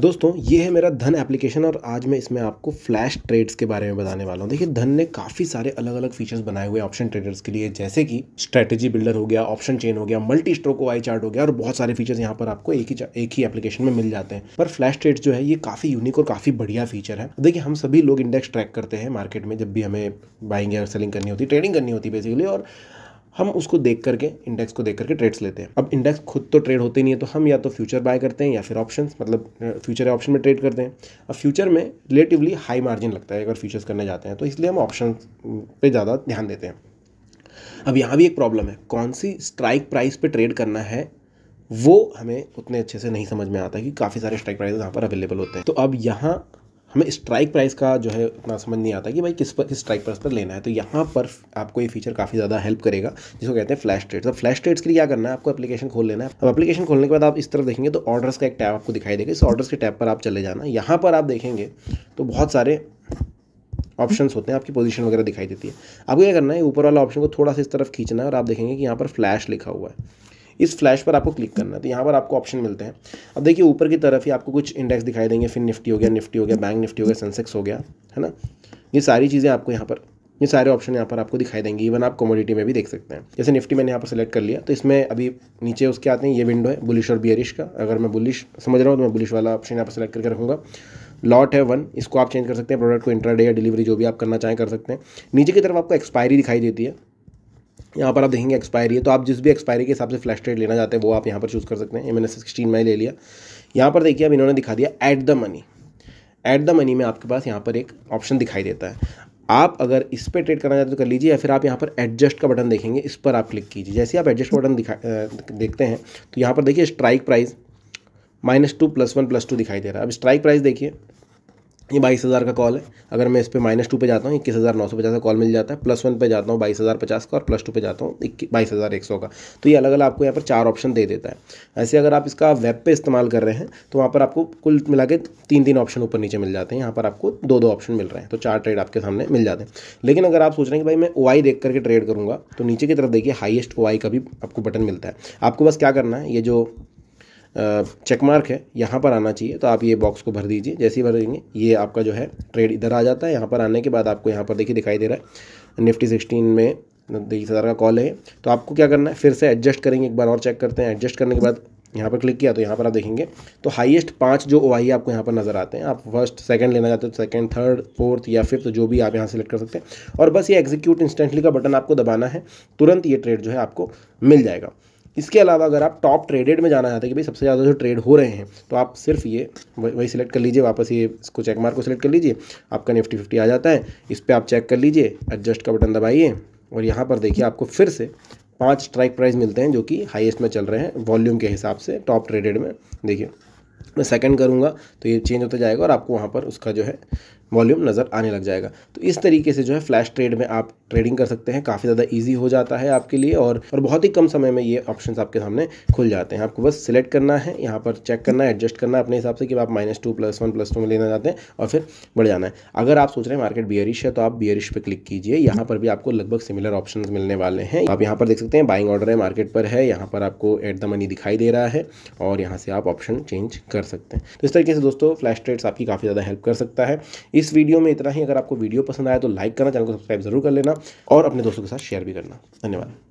दोस्तों ये है मेरा धन एप्लीकेशन और आज मैं इसमें आपको फ्लैश ट्रेड्स के बारे में बताने वाला हूँ देखिए धन ने काफ़ी सारे अलग अलग फीचर्स बनाए हुए ऑप्शन ट्रेडर्स के लिए जैसे कि स्ट्रेटजी बिल्डर हो गया ऑप्शन चेन हो गया मल्टी स्ट्रोक वाई चार्ट हो गया और बहुत सारे फीचर्स यहाँ पर आपको एक ही एक ही एप्लीकेशन में मिल जाते हैं पर फ्लैश ट्रेड्स जो है ये काफ़ी यूनिक और काफ़ी बढ़िया फीचर है देखिए हम सभी लोग इंडेक्स ट्रैक करते हैं मार्केट में जब भी हमें बाइंग या सेलिंग करनी होती ट्रेडिंग करनी होती बेसिकली और हम उसको देख करके इंडेक्स को देख करके ट्रेड्स लेते हैं अब इंडेक्स खुद तो ट्रेड होते नहीं है तो हम या तो फ्यूचर बाय करते हैं या फिर ऑप्शन मतलब फ्यूचर ऑप्शन में ट्रेड करते हैं अब फ्यूचर में रिलेटिवली हाई मार्जिन लगता है अगर फ्यूचर्स करने जाते हैं तो इसलिए हम ऑप्शन पर ज़्यादा ध्यान देते हैं अब यहाँ भी एक प्रॉब्लम है कौन सी स्ट्राइक प्राइस पर ट्रेड करना है वो हमें उतने अच्छे से नहीं समझ में आता कि काफ़ी सारे स्ट्राइक प्राइस यहाँ पर अवेलेबल होते हैं तो अब यहाँ हमें स्ट्राइक प्राइस का जो है उतना समझ नहीं आता कि भाई किस पर किस स्ट्राइक प्राइस पर लेना है तो यहाँ पर आपको ये फीचर काफ़ी ज़्यादा हेल्प करेगा जिसको कहते हैं फ्लैश ट्रेड्स अब फ्लैश ट्रेड्स के लिए क्या करना है आपको एप्लीकेशन खोल लेना है अब एप्लीकेशन खोलने के बाद आप इस तरफ देखेंगे तो ऑर्डर्स का एक टैब आपको दिखाई देगा इस ऑर्डर्स के टैब पर आप चले जाना यहाँ पर आप देखेंगे तो बहुत सारे ऑप्शंस होते हैं आपकी पोजीशन वगैरह दिखाई देती है आपको क्या करना है ऊपर वाला ऑप्शन को थोड़ा सा इस तरफ खींचना है और आप देखेंगे कि यहाँ पर फ्लैश लिखा हुआ है इस फ्लैश पर आपको क्लिक करना है तो यहाँ पर आपको ऑप्शन मिलते हैं अब देखिए ऊपर की तरफ ही आपको कुछ इंडेक्स दिखाई देंगे फिर निफ्टी हो गया निफ्टी हो गया बैंक निफ्टी हो गया सेंसेक्स हो गया है ना ये सारी चीज़ें आपको यहाँ पर ये सारे ऑप्शन यहाँ पर आपको दिखाई देंगे इवन आप कमोडिटी में भी देख सकते हैं जैसे निफ्टी मैंने यहाँ पर सेलेक्ट कर लिया तो इसमें अभी नीचे उसके आते हैं ये विंडो है बुलिश और बियरिश का अगर मैं बुलिश समझ रहा हूँ तो मैं बुलिश वाला ऑप्शन यहाँ पर सेलेक्ट करके रखूँगा लॉट है वन इसको आप चेंज कर सकते हैं प्रोडक्ट को इंट्राडे या डिलीवरी जो भी आप करना चाहें कर सकते हैं नीचे की तरफ आपको एक्सपायरी दिखाई देती है यहाँ पर आप देखेंगे एक्सपायरी है तो आप जिस भी एक्सपायरी के हिसाब से फ्लैश ट्रेड लेना चाहते हैं वो आप यहाँ पर चूज़ कर सकते हैं एम एन एस सिक्सटीन में ले लिया यहाँ पर देखिए अब इन्होंने दिखा दिया at the money at the money में आपके पास यहाँ पर एक ऑप्शन दिखाई देता है आप अगर इस पर ट्रेड करना चाहते हो तो कर लीजिए या फिर आप यहाँ पर एडजस्ट का बटन देखेंगे इस पर आप क्लिक कीजिए जैसे आप एडजस्ट बटन दिखा देखते हैं तो यहाँ पर देखिए strike price minus two plus one plus two दिखाई दे रहा है अब स्ट्राइक प्राइस देखिए ये बाईस हज़ार का कॉल है अगर मैं इस पर माइनस टू पे जाता हूँ इक्कीस हज़ार नौ सौ पचास का कॉल मिल जाता है प्लस वन पे जाता हूँ बाईस हज़ार पचास का और प्लस टू पे जाता हूँ बाईस हज़ार एक सौ का तो ये अलग अलग आपको यहाँ पर चार ऑप्शन दे देता है ऐसे अगर आप इसका वेब पे इस्तेमाल कर रहे हैं तो वहाँ पर आपको कुल मिला के तीन तीन ऑप्शन ऊपर नीचे मिल जाते हैं यहाँ पर आपको दो दो ऑप्शन मिल रहे हैं तो चार ट्रेड आपके सामने मिल जाते हैं लेकिन अगर आप सोच रहे हैं कि भाई मैं ओ आई देख करके ट्रेड करूँगा तो नीचे की तरफ देखिए हाइएस्ट ओ का भी आपको बटन मिलता है आपको बस क्या करना है ये जो चेक मार्क है यहाँ पर आना चाहिए तो आप ये बॉक्स को भर दीजिए जैसे ही भर देंगे ये आपका जो है ट्रेड इधर आ जाता है यहाँ पर आने के बाद आपको यहाँ पर देखिए दिखाई दे रहा है निफ्टी सिक्सटीन में तेईस हज़ार का कॉल है तो आपको क्या करना है फिर से एडजस्ट करेंगे एक बार और चेक करते हैं एडजस्ट करने के बाद यहाँ पर क्लिक किया तो यहाँ पर आप देखेंगे तो हाईएस्ट पांच जो ओ आई आपको यहाँ पर नज़र आते हैं आप फर्स्ट सेकंड लेना चाहते हो तो सेकंड थर्ड फोर्थ या फिफ्थ जो भी आप यहाँ सेलेक्ट कर सकते हैं और बस ये एग्जीक्यूट इंस्टेंटली का बटन आपको दबाना है तुरंत ये ट्रेड जो है आपको मिल जाएगा इसके अलावा अगर आप टॉप ट्रेडेड में जाना चाहते हैं कि भाई सबसे ज़्यादा जो ट्रेड हो रहे हैं तो आप सिर्फ ये वही सिलेक्ट कर लीजिए वापस ये इसको चेक मार्क को सिलेक्ट कर लीजिए आपका निफ्टी फिफ्टी आ जाता है इस पर आप चेक कर लीजिए एडजस्ट का बटन दबाइए और यहाँ पर देखिए आपको फिर से पाँच स्ट्राइक प्राइस मिलते हैं जो कि हाइस्ट में चल रहे हैं वॉल्यूम के हिसाब से टॉप ट्रेडेड में देखिए मैं सेकेंड करूँगा तो ये चेंज होता जाएगा और आपको वहाँ पर उसका जो है वॉल्यूम नज़र आने लग जाएगा तो इस तरीके से जो है फ्लैश ट्रेड में आप ट्रेडिंग कर सकते हैं काफ़ी ज़्यादा ईजी हो जाता है आपके लिए और और बहुत ही कम समय में ये ऑप्शन आपके सामने खुल जाते हैं आपको बस सिलेक्ट करना है यहाँ पर चेक करना है एडजस्ट करना है अपने हिसाब से कि आप minus two plus one plus two में लेना चाहते हैं और फिर बढ़ जाना है अगर आप सोच रहे हैं मार्केट बियरिश है तो आप बियरिश पर क्लिक कीजिए यहाँ पर भी आपको लगभग सिमिलर ऑप्शन मिलने वाले हैं आप यहाँ पर देख सकते हैं बाइंग ऑर्डर है मार्केट पर है यहाँ पर आपको एट द मनी दिखाई दे रहा है और यहाँ से आप ऑप्शन चेंज कर सकते हैं तो इस तरीके से दोस्तों फ्लैश ट्रेड्स आपकी काफ़ी ज़्यादा हेल्प कर सकता है इस वीडियो में इतना ही अगर आपको वीडियो पसंद आया तो लाइक करना चैनल को सब्सक्राइब जरूर कर लेना और अपने दोस्तों के साथ शेयर भी करना धन्यवाद